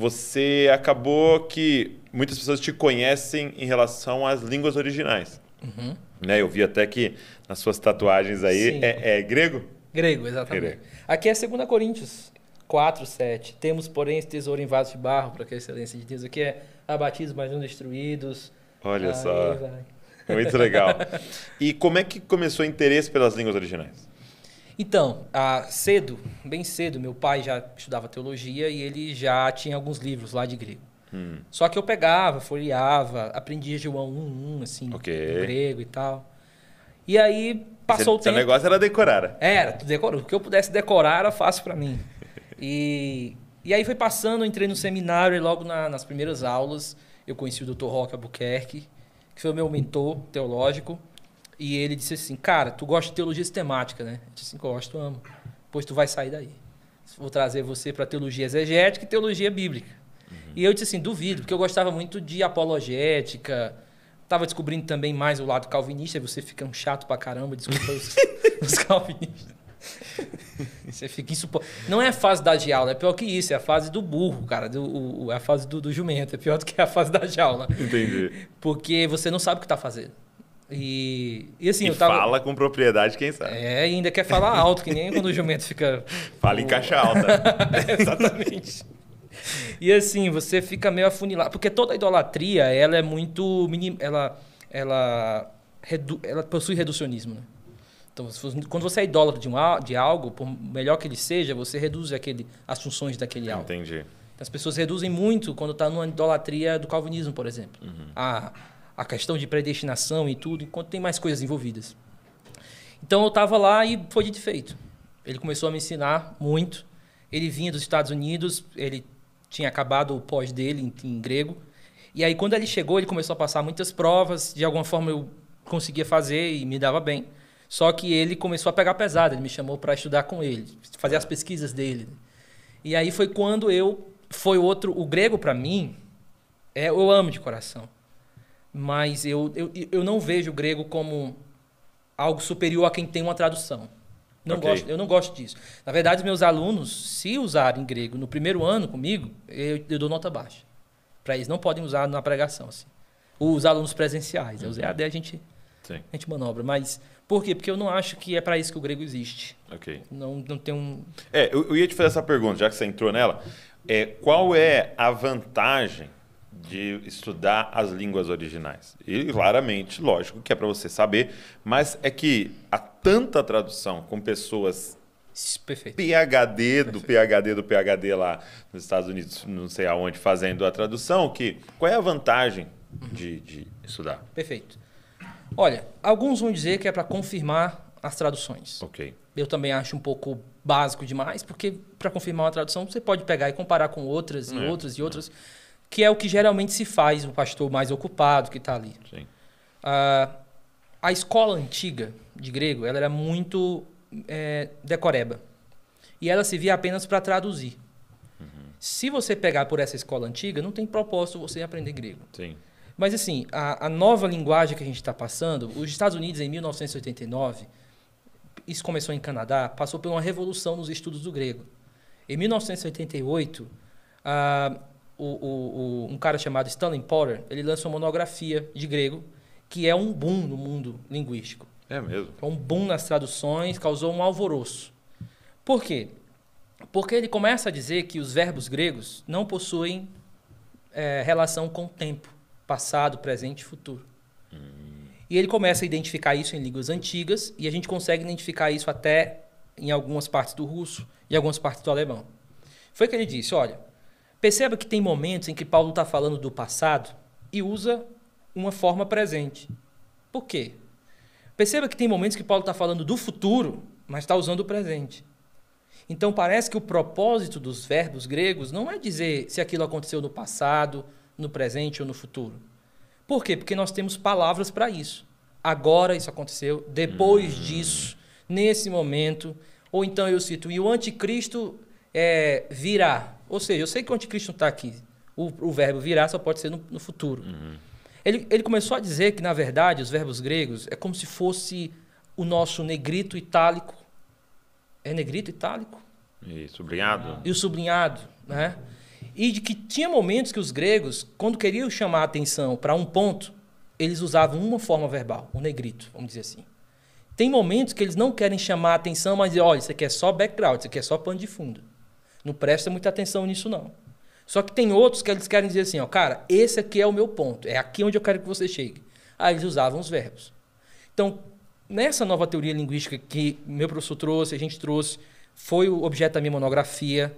você acabou que muitas pessoas te conhecem em relação às línguas originais. Uhum. Né? Eu vi até que nas suas tatuagens aí é, é, grego? Grego, exatamente. Grego. Aqui é 2 Coríntios 4, 7. Temos, porém, esse tesouro em vaso de barro, para que a excelência de Deus, que é abatidos, mas não destruídos. Olha aí, só. Vai. Muito legal. e como é que começou o interesse pelas línguas originais? Então, ah, cedo, bem cedo, meu pai já estudava teologia e ele já tinha alguns livros lá de grego. Hum. Só que eu pegava, folheava, aprendia João 1, 1 assim, okay. grego e tal. E aí passou Esse, o tempo. O negócio era decorar. Né? Era, decorou. o que eu pudesse decorar era fácil para mim. E, e aí foi passando, eu entrei no seminário e logo na, nas primeiras aulas eu conheci o Dr. Roque Albuquerque, que foi o meu mentor teológico. E ele disse assim, cara, tu gosta de teologia sistemática, né? Eu disse assim, gosto, amo. Pois tu vai sair daí. Vou trazer você para teologia exegética e teologia bíblica. Uhum. E eu disse assim, duvido, porque eu gostava muito de apologética, Tava descobrindo também mais o lado calvinista, e você fica um chato pra caramba, desculpa os, os calvinistas. você fica insuportável. Não é a fase da jaula, é pior que isso, é a fase do burro, cara. Do, o, é a fase do, do, jumento, é pior do que a fase da jaula. Entendi. Porque você não sabe o que tá fazendo. E, e assim, e eu tava. Fala com propriedade, quem sabe. É, e ainda quer falar alto, que nem quando o jumento fica. Fala em caixa alta. É, exatamente. E assim, você fica meio afunilado. Porque toda idolatria, ela é muito. Minim... Ela, ela, redu... ela possui reducionismo. Né? Então, quando você é idólatra de, um, de algo, por melhor que ele seja, você reduz aquele, as funções daquele algo. Entendi. As pessoas reduzem muito quando está numa idolatria do calvinismo, por exemplo. Uhum. A ah, a questão de predestinação e tudo, enquanto tem mais coisas envolvidas. Então eu estava lá e foi de feito. Ele começou a me ensinar muito. Ele vinha dos Estados Unidos, ele tinha acabado o pós dele em, em grego. E aí quando ele chegou, ele começou a passar muitas provas, de alguma forma eu conseguia fazer e me dava bem. Só que ele começou a pegar pesado, ele me chamou para estudar com ele, fazer as pesquisas dele. E aí foi quando eu foi outro, o grego para mim, é, eu amo de coração. Mas eu, eu, eu não vejo o grego como algo superior a quem tem uma tradução. Não okay. gosto, eu não gosto disso. Na verdade, meus alunos, se usarem grego no primeiro ano comigo, eu, eu dou nota baixa. Para eles, não podem usar na pregação. Assim. Os alunos presenciais, uhum. É os EAD a gente, Sim. a gente manobra. Mas por quê? Porque eu não acho que é para isso que o grego existe. Ok. Não, não tem um. É, eu, eu ia te fazer essa pergunta, já que você entrou nela. É, qual é a vantagem de estudar as línguas originais. E claramente, lógico que é para você saber, mas é que há tanta tradução com pessoas Perfeito. PHD do Perfeito. PHD do PHD lá nos Estados Unidos, não sei aonde, fazendo a tradução, que qual é a vantagem de, de estudar? Perfeito. Olha, alguns vão dizer que é para confirmar as traduções. Ok. Eu também acho um pouco básico demais, porque para confirmar uma tradução você pode pegar e comparar com outras e é. outras e outras. É que é o que geralmente se faz, o pastor mais ocupado que está ali. Sim. Ah, a escola antiga de grego, ela era muito é, decoreba. E ela se via apenas para traduzir. Uhum. Se você pegar por essa escola antiga, não tem propósito você aprender grego. Sim. Mas assim, a, a nova linguagem que a gente está passando, os Estados Unidos em 1989, isso começou em Canadá, passou por uma revolução nos estudos do grego. Em 1988, o, o, um cara chamado Stanley Potter, ele lança uma monografia de grego, que é um boom no mundo linguístico. É mesmo? Um boom nas traduções, causou um alvoroço. Por quê? Porque ele começa a dizer que os verbos gregos não possuem é, relação com o tempo, passado, presente e futuro. Hum. E ele começa a identificar isso em línguas antigas, e a gente consegue identificar isso até em algumas partes do russo e algumas partes do alemão. Foi que ele disse: olha, Perceba que tem momentos em que Paulo está falando do passado e usa uma forma presente. Por quê? Perceba que tem momentos que Paulo está falando do futuro, mas está usando o presente. Então parece que o propósito dos verbos gregos não é dizer se aquilo aconteceu no passado, no presente ou no futuro. Por quê? Porque nós temos palavras para isso. Agora isso aconteceu, depois hum. disso, nesse momento. Ou então eu cito, e o anticristo é, virá. Ou seja, eu sei que o anticristo está aqui. O, o, verbo virá só pode ser no, no futuro. Uhum. Ele, ele começou a dizer que, na verdade, os verbos gregos é como se fosse o nosso negrito itálico. É negrito itálico? E sublinhado. E o sublinhado, né? E de que tinha momentos que os gregos, quando queriam chamar a atenção para um ponto, eles usavam uma forma verbal, o um negrito, vamos dizer assim. Tem momentos que eles não querem chamar a atenção, mas olha, isso aqui é só background, isso aqui é só pano de fundo. Não presta muita atenção nisso, não. Só que tem outros que eles querem dizer assim, ó, cara, esse aqui é o meu ponto, é aqui onde eu quero que você chegue. Aí eles usavam os verbos. Então, nessa nova teoria linguística que meu professor trouxe, a gente trouxe, foi o objeto da minha monografia.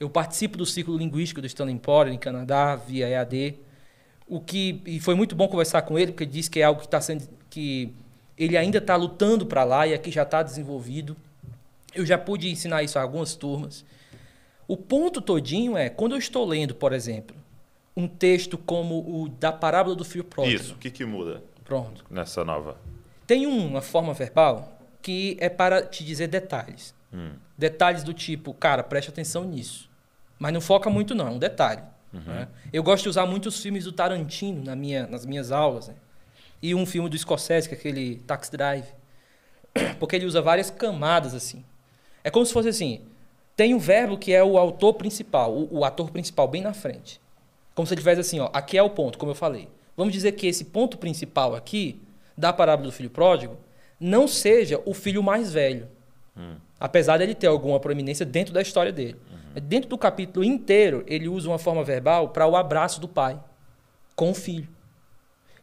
Eu participo do ciclo linguístico do Stanley Porter em Canadá, via EAD. O que e foi muito bom conversar com ele, porque ele disse que é algo que está sendo que ele ainda está lutando para lá e aqui já está desenvolvido. Eu já pude ensinar isso a algumas turmas. O ponto todinho é, quando eu estou lendo, por exemplo, um texto como o da parábola do fio pródigo. Isso, o que, que muda? Pronto. Nessa nova. Tem uma forma verbal que é para te dizer detalhes. Hum. Detalhes do tipo, cara, preste atenção nisso. Mas não foca muito, não, é um detalhe. Uhum. Né? Eu gosto de usar muitos filmes do Tarantino na minha, nas minhas aulas. Né? E um filme do Scorsese, que é aquele Tax Drive. Porque ele usa várias camadas assim. É como se fosse assim: tem o verbo que é o autor principal, o, o ator principal bem na frente. Como se ele tivesse assim, ó, aqui é o ponto, como eu falei. Vamos dizer que esse ponto principal aqui, da parábola do filho pródigo, não seja o filho mais velho. Hum. Apesar dele ter alguma proeminência dentro da história dele. Uhum. Dentro do capítulo inteiro, ele usa uma forma verbal para o abraço do pai com o filho.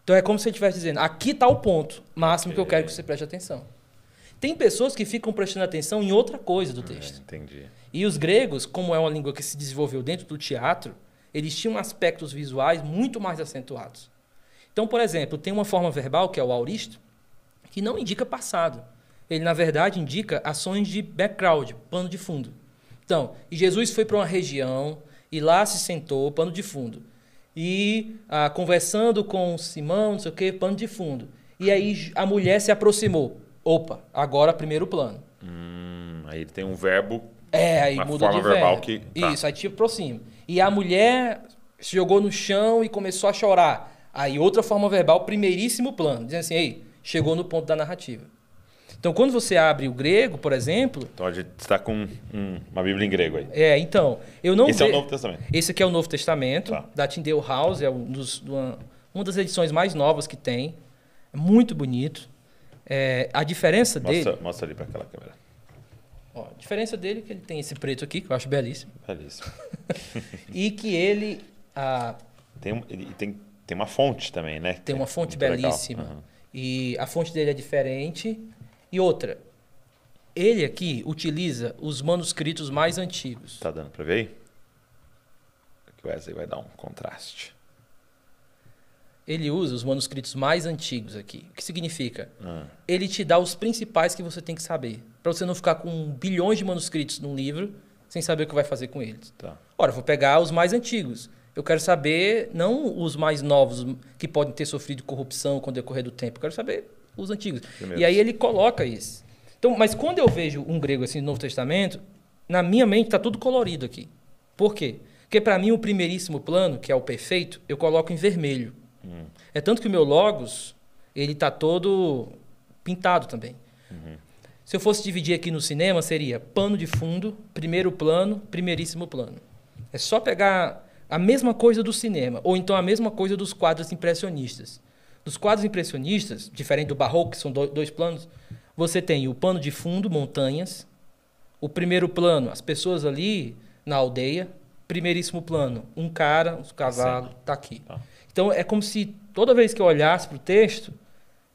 Então é como se ele estivesse dizendo: aqui está o ponto máximo okay. que eu quero que você preste atenção. Tem pessoas que ficam prestando atenção em outra coisa do é, texto. É, entendi. E os gregos, como é uma língua que se desenvolveu dentro do teatro, eles tinham aspectos visuais muito mais acentuados. Então, por exemplo, tem uma forma verbal, que é o auristo, que não indica passado. Ele, na verdade, indica ações de background, pano de fundo. Então, e Jesus foi para uma região e lá se sentou, pano de fundo. E ah, conversando com Simão, não sei o quê, pano de fundo. E aí a mulher se aproximou, opa, agora primeiro plano. Hum, aí tem um verbo. É, aí uma muda forma de verbal verbo. que. Tá. Isso, aí te tipo, aproxima. E a mulher se jogou no chão e começou a chorar. Aí outra forma verbal, primeiríssimo plano, dizendo assim, ei, chegou no ponto da narrativa. Então, quando você abre o grego, por exemplo. Então, a gente está com um, uma Bíblia em grego aí. É, então. Eu não Esse ve... é o Novo Testamento. Esse aqui é o Novo Testamento, tá. da Tyndale House, é um dos, uma, uma das edições mais novas que tem. É muito bonito. É, a diferença mostra, dele. Mostra ali para aquela câmera. Ó, a diferença dele é que ele tem esse preto aqui, que eu acho belíssimo. Belíssimo. e que ele. tem, ele tem, tem uma fonte também, né? Tem uma é fonte belíssima. Uhum. E a fonte dele é diferente. E outra, ele aqui utiliza os manuscritos mais antigos. Tá dando para ver aí? o Wesley vai dar um contraste ele usa os manuscritos mais antigos aqui. O que significa? Ah. Ele te dá os principais que você tem que saber. Para você não ficar com bilhões de manuscritos num livro sem saber o que vai fazer com eles. Tá. Ora, vou pegar os mais antigos. Eu quero saber não os mais novos que podem ter sofrido corrupção com o decorrer do tempo. Eu quero saber os antigos. Primeiro. E aí ele coloca isso. Então, mas quando eu vejo um grego assim no Novo Testamento, na minha mente está tudo colorido aqui. Por quê? Porque para mim o primeiríssimo plano, que é o perfeito, eu coloco em vermelho. É tanto que o meu Logos, ele tá todo pintado também. Uhum. Se eu fosse dividir aqui no cinema, seria pano de fundo, primeiro plano, primeiríssimo plano. É só pegar a mesma coisa do cinema, ou então a mesma coisa dos quadros impressionistas. Dos quadros impressionistas, diferente do barroco, que são dois planos, você tem o pano de fundo, montanhas, o primeiro plano, as pessoas ali na aldeia, primeiríssimo plano, um cara, os cavalos, tá aqui. Tá. Então é como se toda vez que eu olhasse para o texto,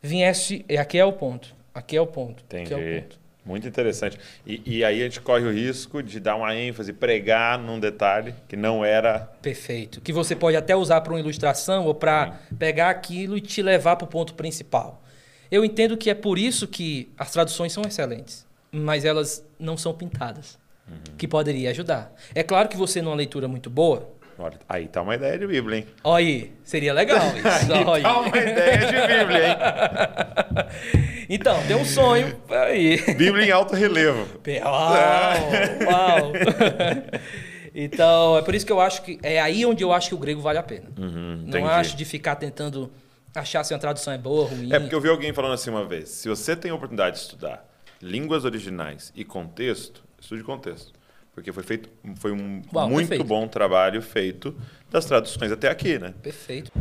viesse. É, aqui é o ponto. Aqui é o ponto. Entendi. É o ponto. Muito interessante. E, e, aí a gente corre o risco de dar uma ênfase, pregar num detalhe que não era. Perfeito. Que você pode até usar para uma ilustração ou para pegar aquilo e te levar para o ponto principal. Eu entendo que é por isso que as traduções são excelentes, mas elas não são pintadas, uhum. que poderia ajudar. É claro que você, numa leitura muito boa, Olha, aí tá uma ideia de Bíblia, hein? Olha aí, seria legal isso. aí tá uma ideia de Bíblia, hein? então, tem um sonho aí. Bíblia em alto relevo. Uau, uau. então, é por isso que eu acho que é aí onde eu acho que o grego vale a pena. Uhum, Não acho de ficar tentando achar se uma tradução é boa ou ruim. É porque eu vi alguém falando assim uma vez, se você tem a oportunidade de estudar línguas originais e contexto, estude contexto. Porque foi feito foi um Uau, muito perfeito. bom trabalho feito das traduções até aqui, né? Perfeito.